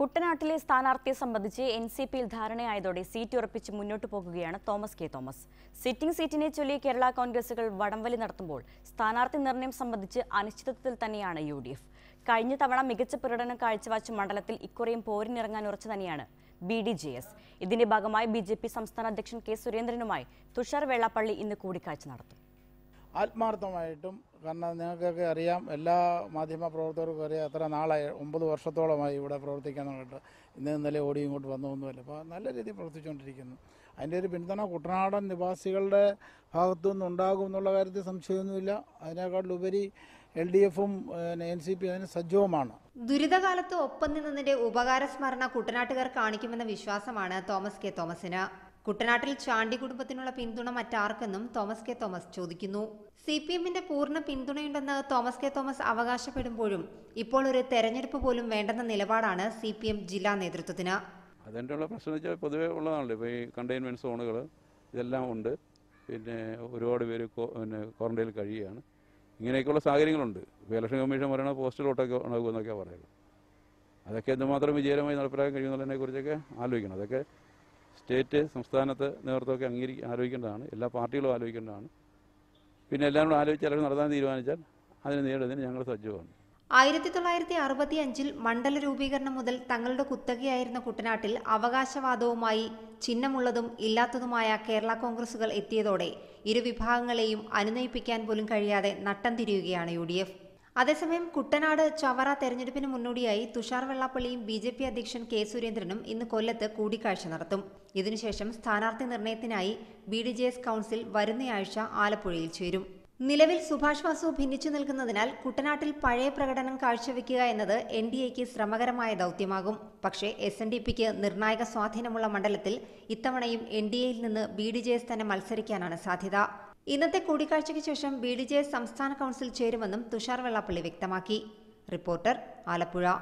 കുട്ടനാട്ടിലെ സ്ഥാനാർത്ഥിയെ സംബന്ധിച്ച് എൻ സി പിയിൽ ധാരണയായതോടെ സീറ്റ് ഉറപ്പിച്ച് മുന്നോട്ട് പോകുകയാണ് തോമസ് കെ തോമസ് സിറ്റിംഗ് സീറ്റിനെ ചൊല്ലി കേരള കോൺഗ്രസുകൾ വടംവലി നടത്തുമ്പോൾ സ്ഥാനാർത്ഥി നിർണയം സംബന്ധിച്ച് അനിശ്ചിതത്വത്തിൽ തന്നെയാണ് യു ഡി എഫ് കഴിഞ്ഞ തവണ മികച്ച പ്രകടനം കാഴ്ചവച്ച മണ്ഡലത്തിൽ ഇക്കുറയും പോരിനിറങ്ങാൻ ഉറച്ചു തന്നെയാണ് ബി ഡി ജെ എസ് ഇതിന്റെ ഭാഗമായി ബി ജെ പി സംസ്ഥാന അധ്യക്ഷൻ കെ സുരേന്ദ്രനുമായി തുഷാർ വെള്ളാപ്പള്ളി ഇന്ന് കൂടിക്കാഴ്ച നടത്തും ആത്മാർത്ഥമായിട്ടും കാരണം നിങ്ങൾക്കൊക്കെ അറിയാം എല്ലാ മാധ്യമ പ്രവർത്തകർക്കും അറിയാം എത്ര നാളായി ഒമ്പത് വർഷത്തോളമായി ഇവിടെ പ്രവർത്തിക്കാനായിട്ട് ഇന്ന് ഇന്നലെ ഓടി ഇങ്ങോട്ട് വന്നൊന്നുമല്ല അപ്പോൾ നല്ല രീതിയിൽ പ്രവർത്തിച്ചുകൊണ്ടിരിക്കുന്നു അതിൻ്റെ ഒരു പിന്തുണ കുട്ടനാടൻ നിവാസികളുടെ ഭാഗത്തുനിന്ന് ഉണ്ടാകും എന്നുള്ള കാര്യത്തിൽ സംശയമൊന്നുമില്ല അതിനേക്കാളുപരി എൽ ഡി എഫും എൻ സി പി അതിന് സജീവമാണ് ദുരിതകാലത്ത് ഒപ്പം നിന്നതിന്റെ സ്മരണ കുട്ടനാട്ടുകാർ കാണിക്കുമെന്ന വിശ്വാസമാണ് തോമസ് കെ തോമസിന് കുട്ടനാട്ടിൽ ചാണ്ടി കുടുംബത്തിനുള്ള പിന്തുണ മറ്റാർക്കെന്നും തോമസ് കെ തോമസ് ചോദിക്കുന്നു സി പി എമ്മിന്റെ പൂർണ്ണ പിന്തുണയുണ്ടെന്ന് തോമസ് കെ തോമസ് അവകാശപ്പെടുമ്പോഴും ഇപ്പോൾ ഒരു തെരഞ്ഞെടുപ്പ് പോലും വേണ്ടെന്ന നിലപാടാണ് സി പി എം ജില്ലാ നേതൃത്വത്തിന് അതിൻ്റെ ഉള്ള പ്രശ്നം വെച്ചാൽ പൊതുവെ ഉള്ളതാണല്ലോ ഇപ്പോൾ ഈ കണ്ടെയ്ൻമെൻറ്റ് സോണുകൾ ഇതെല്ലാം ഉണ്ട് പിന്നെ ഒരുപാട് പേര് പിന്നെ ക്വാറന്റൈനിൽ കഴിയുകയാണ് ഇങ്ങനെയൊക്കെയുള്ള സാഹചര്യങ്ങളുണ്ട് ഇപ്പോൾ ഇലക്ഷൻ കമ്മീഷൻ പറയുന്നത് പോസ്റ്റൽ വോട്ടൊക്കെ ഉണ്ടാകുമെന്നൊക്കെ പറയുന്നത് അതൊക്കെ എന്തുമാത്രം വിജയകരമായി നടപ്പിലാക്കാൻ കഴിയുമെന്നുള്ളതിനെ കുറിച്ചൊക്കെ ആലോചിക്കണം അതൊക്കെ സ്റ്റേറ്റ് സംസ്ഥാനത്ത് നേതൃത്വമൊക്കെ അംഗീകരി ആലോചിക്കേണ്ടതാണ് എല്ലാ പാർട്ടികളും ആലോചിക്കേണ്ടതാണ് പിന്നെ എല്ലാം കൂടെ ആലോചിച്ച് അല്ലെങ്കിൽ നടത്താൻ തീരുമാനിച്ചാൽ അതിന് നേടുന്നതിന് ഞങ്ങൾ സജ്ജമാണ് ആയിരത്തി തൊള്ളായിരത്തി അറുപത്തി അഞ്ചിൽ മണ്ഡല രൂപീകരണം മുതൽ തങ്ങളുടെ കുത്തകയായിരുന്ന കുട്ടനാട്ടിൽ അവകാശവാദവുമായി ചിഹ്നമുള്ളതും ഇല്ലാത്തതുമായ കേരള കോൺഗ്രസുകൾ എത്തിയതോടെ ഇരു വിഭാഗങ്ങളെയും അനുനയിപ്പിക്കാൻ പോലും കഴിയാതെ നട്ടം തിരിയുകയാണ് യു അതേസമയം കുട്ടനാട് ചവറ തെരഞ്ഞെടുപ്പിന് മുന്നോടിയായി തുഷാർ വെള്ളാപ്പള്ളിയും ബി ജെ പി അധ്യക്ഷൻ കെ സുരേന്ദ്രനും ഇന്ന് കൊല്ലത്ത് കൂടിക്കാഴ്ച നടത്തും ഇതിനുശേഷം സ്ഥാനാർത്ഥി നിർണയത്തിനായി B D J S council വരുന്നയാഴ്ച ആലപ്പുഴയിൽ ചേരും നിലവിൽ സുഭാഷ് വാസു ഭിന്നിച്ചു നിൽക്കുന്നതിനാൽ കുട്ടനാട്ടിൽ പഴയ പ്രകടനം കാഴ്ചവെക്കുക എന്നത് എൻ ഡി എക്ക് ശ്രമകരമായ ദൗത്യമാകും പക്ഷേ എസ് എൻ ഡി പിക്ക് നിർണായക സ്വാധീനമുള്ള മണ്ഡലത്തിൽ ഇത്തവണയും എൻ ഡി എയിൽ നിന്ന് ബി ഡി ജെ എസ് തന്നെ മത്സരിക്കാനാണ് സാധ്യത ഇന്നത്തെ കൂടിക്കാഴ്ചയ്ക്ക് ശേഷം ബി ഡി ജെ സംസ്ഥാന കൗൺസിൽ ചേരുമെന്നും തുഷാർ വെള്ളാപ്പള്ളി വ്യക്തമാക്കി റിപ്പോർട്ടർ ആലപ്പുഴ